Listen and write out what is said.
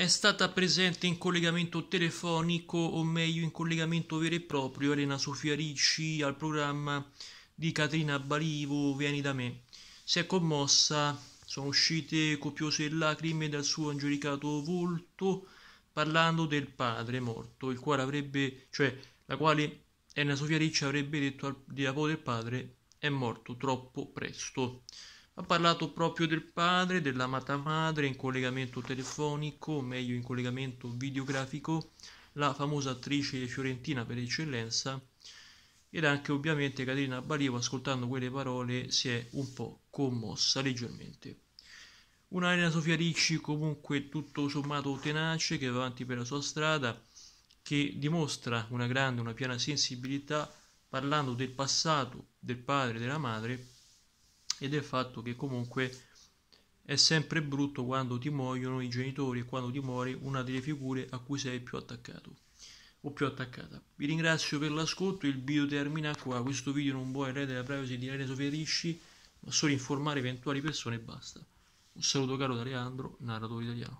è stata presente in collegamento telefonico, o meglio in collegamento vero e proprio, Elena Sofia Ricci al programma di Catrina Balivo Vieni da me. Si è commossa, sono uscite copiose lacrime dal suo angelicato volto parlando del padre morto, il quale avrebbe, cioè la quale Elena Sofia Ricci avrebbe detto al di del padre è morto troppo presto. Ha parlato proprio del padre, dell'amata madre, in collegamento telefonico, meglio in collegamento videografico, la famosa attrice fiorentina per eccellenza, ed anche ovviamente Caterina Balivo, ascoltando quelle parole, si è un po' commossa leggermente. Un'Arena Sofia Ricci comunque tutto sommato tenace, che va avanti per la sua strada, che dimostra una grande, una piena sensibilità parlando del passato del padre e della madre ed è il fatto che comunque è sempre brutto quando ti muoiono i genitori e quando ti muore una delle figure a cui sei più attaccato o più attaccata. Vi ringrazio per l'ascolto, il video termina qua, questo video non vuole erede la privacy di Irene Sofia ma solo informare eventuali persone e basta. Un saluto caro da Leandro, narratore italiano.